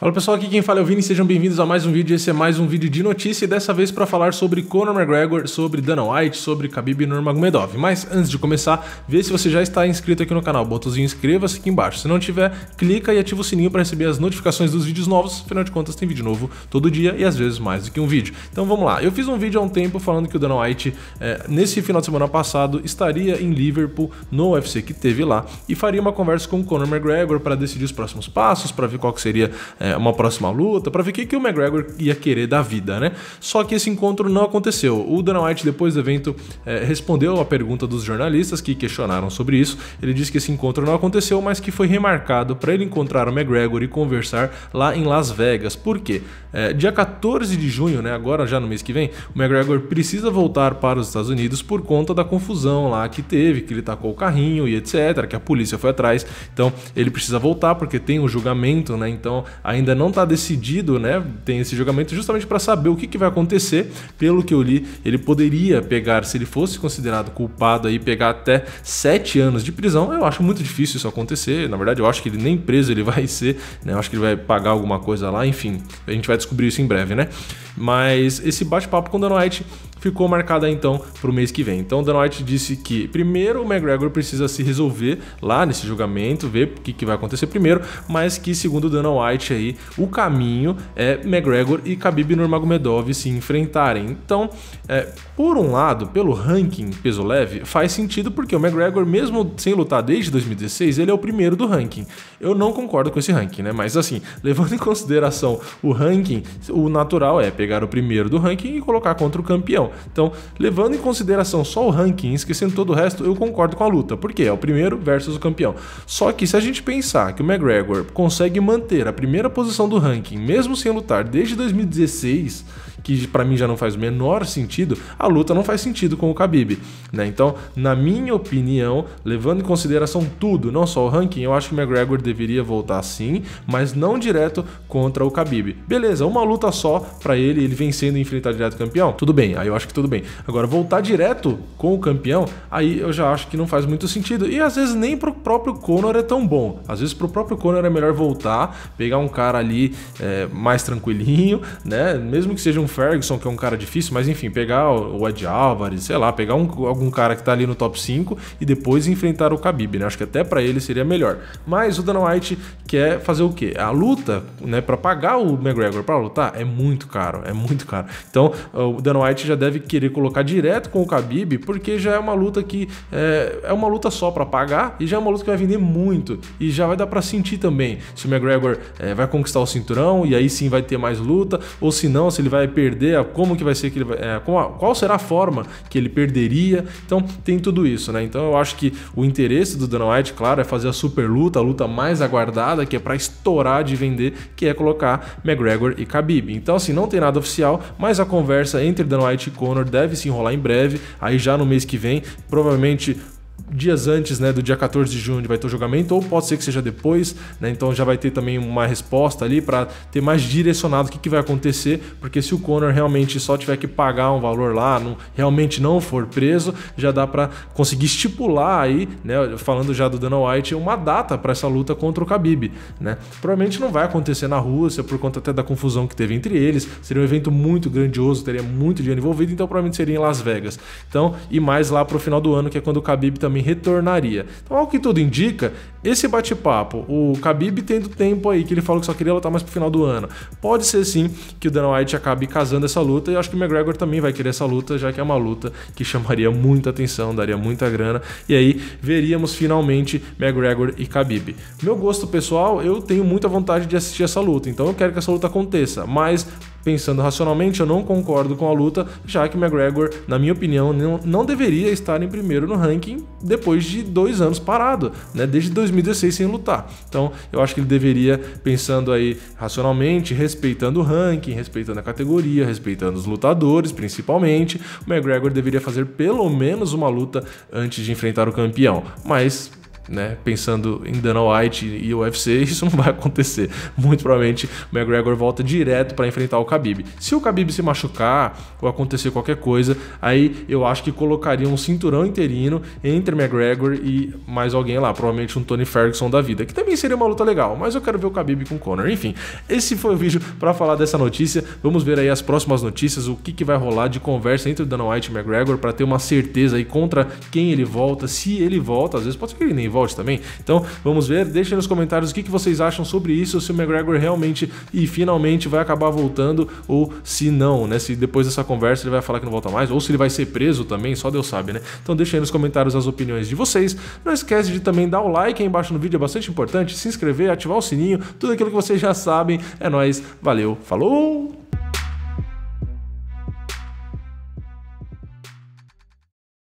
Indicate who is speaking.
Speaker 1: Fala pessoal, aqui quem fala é o Vini, sejam bem-vindos a mais um vídeo. Esse é mais um vídeo de notícia e dessa vez para falar sobre Conor McGregor, sobre Dana White, sobre Khabib Nurmagomedov. Mas antes de começar, vê se você já está inscrito aqui no canal, botãozinho inscreva-se aqui embaixo. Se não tiver, clica e ativa o sininho para receber as notificações dos vídeos novos. Afinal de contas, tem vídeo novo todo dia e às vezes mais do que um vídeo. Então vamos lá. Eu fiz um vídeo há um tempo falando que o Dana White, é, nesse final de semana passado, estaria em Liverpool, no UFC que teve lá, e faria uma conversa com o Conor McGregor para decidir os próximos passos, para ver qual que seria é, é, uma próxima luta, para ver o que, que o McGregor ia querer da vida, né? Só que esse encontro não aconteceu. O Dana White, depois do evento, é, respondeu a pergunta dos jornalistas que questionaram sobre isso. Ele disse que esse encontro não aconteceu, mas que foi remarcado para ele encontrar o McGregor e conversar lá em Las Vegas. Por quê? É, dia 14 de junho, né, agora já no mês que vem, o McGregor precisa voltar para os Estados Unidos por conta da confusão lá que teve, que ele tacou o carrinho e etc, que a polícia foi atrás. Então, ele precisa voltar porque tem o um julgamento, né? Então, ainda ainda não está decidido, né? Tem esse julgamento justamente para saber o que, que vai acontecer. Pelo que eu li, ele poderia pegar, se ele fosse considerado culpado aí, pegar até sete anos de prisão. Eu acho muito difícil isso acontecer. Na verdade, eu acho que ele nem preso ele vai ser, né? Eu acho que ele vai pagar alguma coisa lá, enfim. A gente vai descobrir isso em breve, né? Mas esse bate-papo com o Dan White ficou marcada então para o mês que vem. Então, Dana White disse que primeiro o McGregor precisa se resolver lá nesse julgamento, ver o que, que vai acontecer primeiro, mas que segundo Dana White aí, o caminho é McGregor e Khabib Nurmagomedov se enfrentarem. Então, é, por um lado, pelo ranking peso leve, faz sentido porque o McGregor, mesmo sem lutar desde 2016, ele é o primeiro do ranking. Eu não concordo com esse ranking, né? Mas assim, levando em consideração o ranking, o natural é pegar o primeiro do ranking e colocar contra o campeão. Então, levando em consideração só o ranking, esquecendo todo o resto, eu concordo com a luta, porque é o primeiro versus o campeão. Só que se a gente pensar que o McGregor consegue manter a primeira posição do ranking, mesmo sem lutar desde 2016, que para mim já não faz o menor sentido, a luta não faz sentido com o Khabib, né? Então, na minha opinião, levando em consideração tudo, não só o ranking, eu acho que o McGregor deveria voltar sim, mas não direto contra o Khabib. Beleza, uma luta só para ele, ele vencendo e enfrentar direto o campeão, tudo bem, aí eu acho que tudo bem. Agora, voltar direto com o campeão, aí eu já acho que não faz muito sentido. E às vezes nem pro próprio Conor é tão bom. Às vezes pro próprio Conor é melhor voltar, pegar um cara ali é, mais tranquilinho, né? Mesmo que seja um Ferguson, que é um cara difícil, mas enfim, pegar o Ed Álvares, sei lá, pegar um, algum cara que tá ali no top 5 e depois enfrentar o Khabib, né? Acho que até para ele seria melhor. Mas o Dana White quer fazer o quê? A luta, né, para pagar o McGregor para lutar é muito caro, é muito caro. Então, o Dana White já deve querer colocar direto com o Khabib, porque já é uma luta que é, é uma luta só para pagar e já é uma luta que vai vender muito e já vai dar para sentir também se o McGregor é, vai conquistar o cinturão e aí sim vai ter mais luta ou se não, se ele vai perder perder, como que vai ser que ele vai, é, qual será a forma que ele perderia. Então tem tudo isso, né? Então eu acho que o interesse do Dana White, claro, é fazer a super luta, a luta mais aguardada, que é para estourar de vender, que é colocar McGregor e Khabib. Então assim, não tem nada oficial, mas a conversa entre Dana White e Conor deve se enrolar em breve, aí já no mês que vem, provavelmente dias antes né, do dia 14 de junho, vai ter o julgamento, ou pode ser que seja depois, né, então já vai ter também uma resposta ali para ter mais direcionado o que, que, vai acontecer, porque se o Conor realmente só tiver que pagar um valor lá, não, realmente não for preso, já dá para conseguir estipular aí, né, falando já do Dana White, uma data para essa luta contra o Khabib. Né? Provavelmente não vai acontecer na Rússia, por conta até da confusão que teve entre eles, seria um evento muito grandioso, teria muito dinheiro envolvido, então provavelmente seria em Las Vegas. Então, e mais lá para o final do ano, que é quando o Khabib também também retornaria. Então, ao que tudo indica, esse bate-papo, o Khabib tendo tempo aí, que ele falou que só queria lutar mais pro final do ano, pode ser sim que o Dana White acabe casando essa luta e acho que o McGregor também vai querer essa luta, já que é uma luta que chamaria muita atenção, daria muita grana e aí veríamos finalmente McGregor e Khabib. Meu gosto pessoal, eu tenho muita vontade de assistir essa luta, então eu quero que essa luta aconteça, mas Pensando racionalmente, eu não concordo com a luta, já que McGregor, na minha opinião, não, não deveria estar em primeiro no ranking depois de dois anos parado, né? desde 2016 sem lutar. Então, eu acho que ele deveria, pensando aí racionalmente, respeitando o ranking, respeitando a categoria, respeitando os lutadores, principalmente, o McGregor deveria fazer pelo menos uma luta antes de enfrentar o campeão. Mas né? Pensando em Dana White e UFC, isso não vai acontecer. Muito provavelmente o McGregor volta direto para enfrentar o Khabib. Se o Khabib se machucar ou acontecer qualquer coisa, aí eu acho que colocaria um cinturão interino entre McGregor e mais alguém lá, provavelmente um Tony Ferguson da vida, que também seria uma luta legal, mas eu quero ver o Khabib com o Conor. Enfim, esse foi o vídeo para falar dessa notícia. Vamos ver aí as próximas notícias, o que, que vai rolar de conversa entre o Dana White e o McGregor para ter uma certeza aí contra quem ele volta, se ele volta, às vezes pode ser que ele nem volta também. Então vamos ver, deixem nos comentários o que, que vocês acham sobre isso, se o McGregor realmente e finalmente vai acabar voltando ou se não, né? Se depois dessa conversa ele vai falar que não volta mais, ou se ele vai ser preso também, só Deus sabe, né? Então deixem aí nos comentários as opiniões de vocês. Não esquece de também dar o like aí embaixo no vídeo, é bastante importante, se inscrever, ativar o sininho, tudo aquilo que vocês já sabem. É nós, valeu, falou!